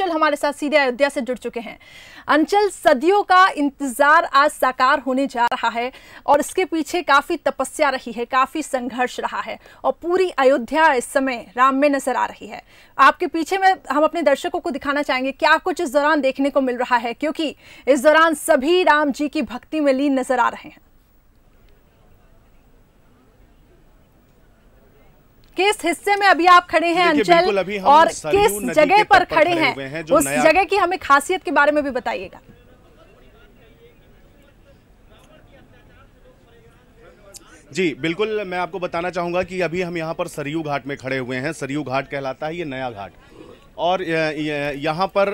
अंचल हमारे साथ सीधे अयोध्या से जुड़ चुके हैं अंचल सदियों का इंतजार आज साकार होने जा रहा है और इसके पीछे काफी तपस्या रही है काफी संघर्ष रहा है और पूरी अयोध्या इस समय राम में नजर आ रही है आपके पीछे में हम अपने दर्शकों को दिखाना चाहेंगे क्या कुछ इस दौरान देखने को मिल रहा है क्योंकि इस दौरान सभी राम जी की भक्ति में लीन नजर आ रहे हैं किस हिस्से में अभी आप खड़े हैं अंचल और किस जगह पर खड़े हैं उस जगह की हमें खासियत के बारे में भी बताइएगा जी बिल्कुल मैं आपको बताना चाहूंगा कि अभी हम यहाँ पर सरयू घाट में खड़े हुए हैं सरयू घाट कहलाता है ये नया घाट और यहाँ पर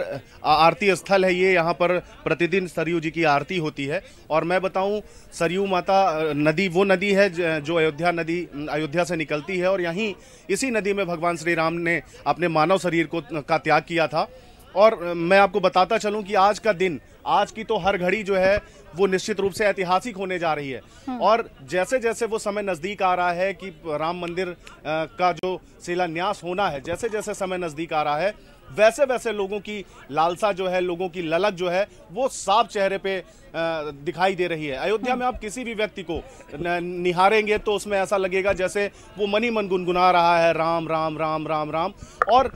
आरती स्थल है ये यहाँ पर प्रतिदिन सरयू जी की आरती होती है और मैं बताऊँ सरयू माता नदी वो नदी है जो अयोध्या नदी अयोध्या से निकलती है और यहीं इसी नदी में भगवान श्री राम ने अपने मानव शरीर को का त्याग किया था और मैं आपको बताता चलूं कि आज का दिन आज की तो हर घड़ी जो है वो निश्चित रूप से ऐतिहासिक होने जा रही है हम्म। और जैसे जैसे वो समय नज़दीक आ रहा है कि राम मंदिर का जो शिलान्यास होना है जैसे जैसे समय नज़दीक आ रहा है वैसे वैसे लोगों की लालसा जो है लोगों की ललक जो है वो साफ चेहरे पे दिखाई दे रही है अयोध्या में हम्म। आप किसी भी व्यक्ति को निहारेंगे तो उसमें ऐसा लगेगा जैसे वो मनी मन गुनगुना रहा है राम राम राम राम राम और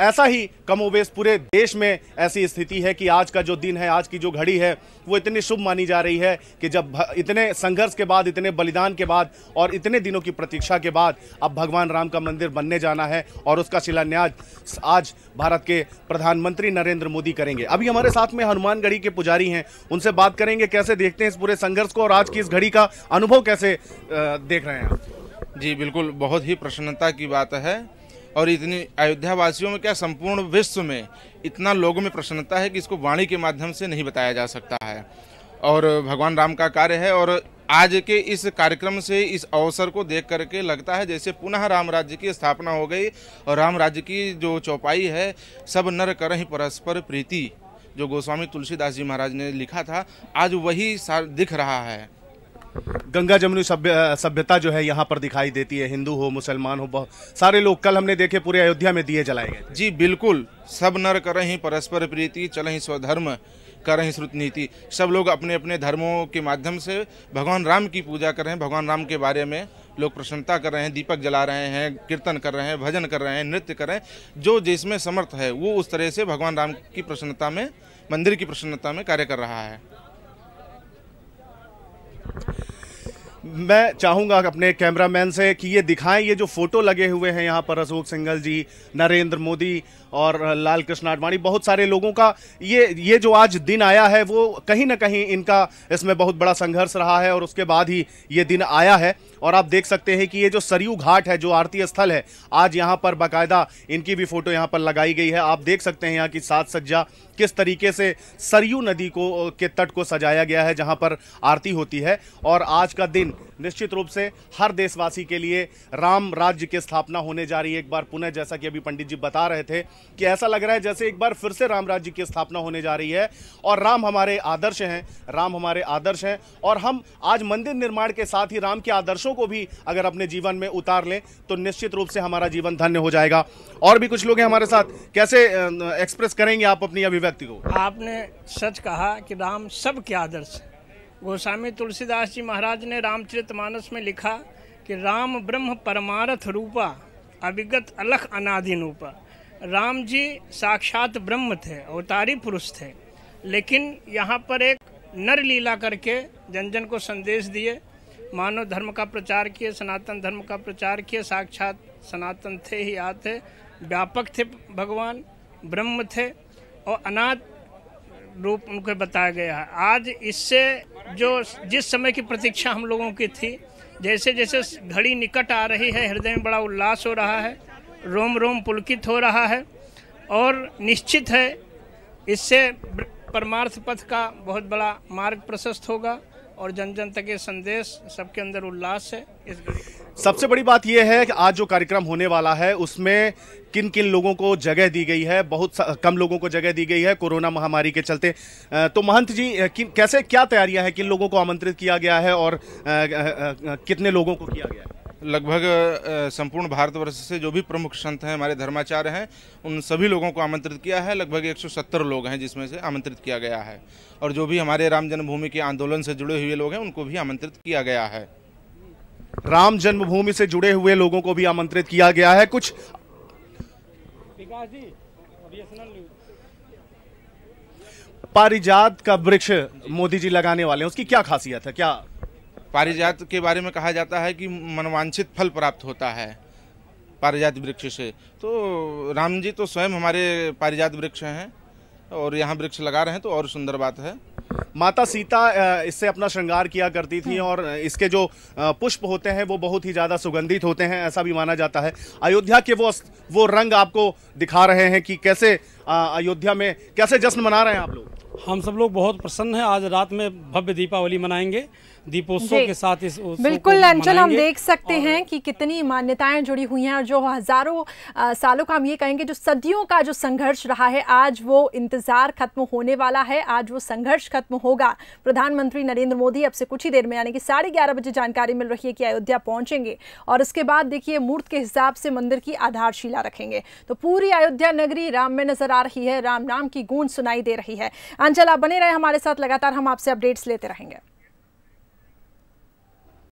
ऐसा ही कमोबेश पूरे देश में ऐसी स्थिति है कि आज का जो दिन है आज की जो घड़ी है वो इतनी शुभ मानी जा रही है कि जब इतने संघर्ष के बाद इतने बलिदान के बाद और इतने दिनों की प्रतीक्षा के बाद अब भगवान राम का मंदिर बनने जाना है और उसका शिलान्यास आज भारत के प्रधानमंत्री नरेंद्र मोदी करेंगे अभी हमारे साथ में हनुमानगढ़ी के पुजारी हैं उनसे बात करेंगे कैसे देखते हैं इस पूरे संघर्ष को और आज की इस घड़ी का अनुभव कैसे देख रहे हैं जी बिल्कुल बहुत ही प्रसन्नता की बात है और इतनी अयोध्या वासियों में क्या संपूर्ण विश्व में इतना लोगों में प्रसन्नता है कि इसको वाणी के माध्यम से नहीं बताया जा सकता है और भगवान राम का कार्य है और आज के इस कार्यक्रम से इस अवसर को देख करके लगता है जैसे पुनः राम राज्य की स्थापना हो गई और राम राज्य की जो चौपाई है सब नर कर ही परस्पर प्रीति जो गोस्वामी तुलसीदास जी महाराज ने लिखा था आज वही दिख रहा है गंगा जमुनी सभ्य सभ्यता जो है यहाँ पर दिखाई देती है हिंदू हो मुसलमान हो बहुत सारे लोग कल हमने देखे पूरे अयोध्या में दिए जलाए गए जी बिल्कुल सब नर ही परस्पर प्रीति ही स्वधर्म ही श्रुत नीति सब लोग अपने अपने धर्मों के माध्यम से भगवान राम की पूजा कर रहे हैं भगवान राम के बारे में लोग प्रसन्नता कर रहे हैं दीपक जला रहे हैं कीर्तन कर रहे हैं भजन कर रहे हैं नृत्य कर रहे हैं जो जिसमें समर्थ है वो उस तरह से भगवान राम की प्रसन्नता में मंदिर की प्रसन्नता में कार्य कर रहा है मैं चाहूँगा अपने कैमरामैन से कि ये दिखाएं ये जो फोटो लगे हुए हैं यहाँ पर अशोक सिंघल जी नरेंद्र मोदी और लाल कृष्ण आडवाणी बहुत सारे लोगों का ये ये जो आज दिन आया है वो कहीं ना कहीं इनका इसमें बहुत बड़ा संघर्ष रहा है और उसके बाद ही ये दिन आया है और आप देख सकते हैं कि ये जो सरयू घाट है जो आरती स्थल है आज यहाँ पर बाकायदा इनकी भी फोटो यहाँ पर लगाई गई है आप देख सकते हैं यहाँ की सात सज्जा किस तरीके से सरयू नदी को के तट को सजाया गया है जहाँ पर आरती होती है और आज का दिन निश्चित रूप से हर देशवासी के लिए राम राज्य की स्थापना होने जा रही है एक बार पुनः जैसा कि अभी पंडित जी बता रहे थे कि ऐसा लग रहा है जैसे एक बार फिर से राम राज्य की स्थापना होने जा रही है और राम हमारे आदर्श हैं राम हमारे आदर्श हैं और हम आज मंदिर निर्माण के साथ ही राम के आदर्शों को भी अगर अपने जीवन में उतार लें तो निश्चित रूप से हमारा जीवन धन्य हो जाएगा और भी कुछ लोग हैं हमारे साथ कैसे एक्सप्रेस करेंगे आप अपनी अभिव्यक्ति को आपने सच कहा कि राम सबके आदर्श है गोस्वामी तुलसीदास जी महाराज ने रामचरितमानस में लिखा कि राम ब्रह्म परमारथ रूपा अविगत अलख अनादिनूपा राम जी साक्षात ब्रह्म थे अवतारी पुरुष थे लेकिन यहाँ पर एक नर लीला करके जन जन को संदेश दिए मानव धर्म का प्रचार किए सनातन धर्म का प्रचार किए साक्षात सनातन थे ही आते व्यापक थे भगवान ब्रह्म थे और अनाथ रूप उनके बताया गया है आज इससे जो जिस समय की प्रतीक्षा हम लोगों की थी जैसे जैसे घड़ी निकट आ रही है हृदय में बड़ा उल्लास हो रहा है रोम रोम पुलकित हो रहा है और निश्चित है इससे परमार्थ पथ का बहुत बड़ा मार्ग प्रशस्त होगा और जन जन तक ये संदेश सबके अंदर उल्लास है इस सबसे बड़ी बात यह है कि आज जो कार्यक्रम होने वाला है उसमें किन किन लोगों को जगह दी गई है बहुत कम लोगों को जगह दी गई है कोरोना महामारी के चलते तो महंत जी कैसे क्या तैयारियां हैं किन लोगों को आमंत्रित किया गया है और कितने लोगों को किया गया है लगभग संपूर्ण भारतवर्ष से जो भी प्रमुख संत हैं हमारे धर्माचार्य हैं उन सभी लोगों को आमंत्रित किया है लगभग 170 लोग हैं जिसमें से आमंत्रित किया गया है और जो भी हमारे राम जन्मभूमि के आंदोलन से जुड़े हुए लोग हैं उनको भी आमंत्रित किया गया है राम जन्मभूमि से जुड़े हुए लोगों को भी आमंत्रित किया गया है कुछ पारिजात का वृक्ष मोदी जी लगाने वाले हैं उसकी क्या खासियत है क्या पारिजात के बारे में कहा जाता है कि मनवांछित फल प्राप्त होता है पारिजात वृक्ष से तो राम जी तो स्वयं हमारे पारिजात वृक्ष हैं और यहाँ वृक्ष लगा रहे हैं तो और सुंदर बात है माता सीता इससे अपना श्रृंगार किया करती थी हम्म। और इसके जो पुष्प होते हैं वो बहुत ही ज़्यादा सुगंधित होते हैं ऐसा भी माना जाता है अयोध्या के वो वो रंग आपको दिखा रहे हैं कि कैसे अयोध्या में कैसे जश्न मना रहे हैं आप लोग हम सब लोग बहुत प्रसन्न हैं आज रात में भव्य दीपावली मनाएंगे दीपोत्सव के साथ इस बिल्कुल अंचल हम देख सकते हैं कि कितनी मान्यताएं जुड़ी हुई हैं और जो हजारों सालों का हम ये कहेंगे जो सदियों का जो संघर्ष रहा है आज वो इंतजार खत्म होने वाला है आज वो संघर्ष खत्म होगा प्रधानमंत्री नरेंद्र मोदी अब से कुछ ही देर में यानी कि साढ़े ग्यारह बजे जानकारी मिल रही है कि अयोध्या पहुंचेंगे और उसके बाद देखिए मूर्त के हिसाब से मंदिर की आधारशिला रखेंगे तो पूरी अयोध्या नगरी राम में नजर आ आ रही है राम नाम की गूंज सुनाई दे रही है अंजल आप बने रहे हमारे साथ लगातार हम आपसे अपडेट्स लेते रहेंगे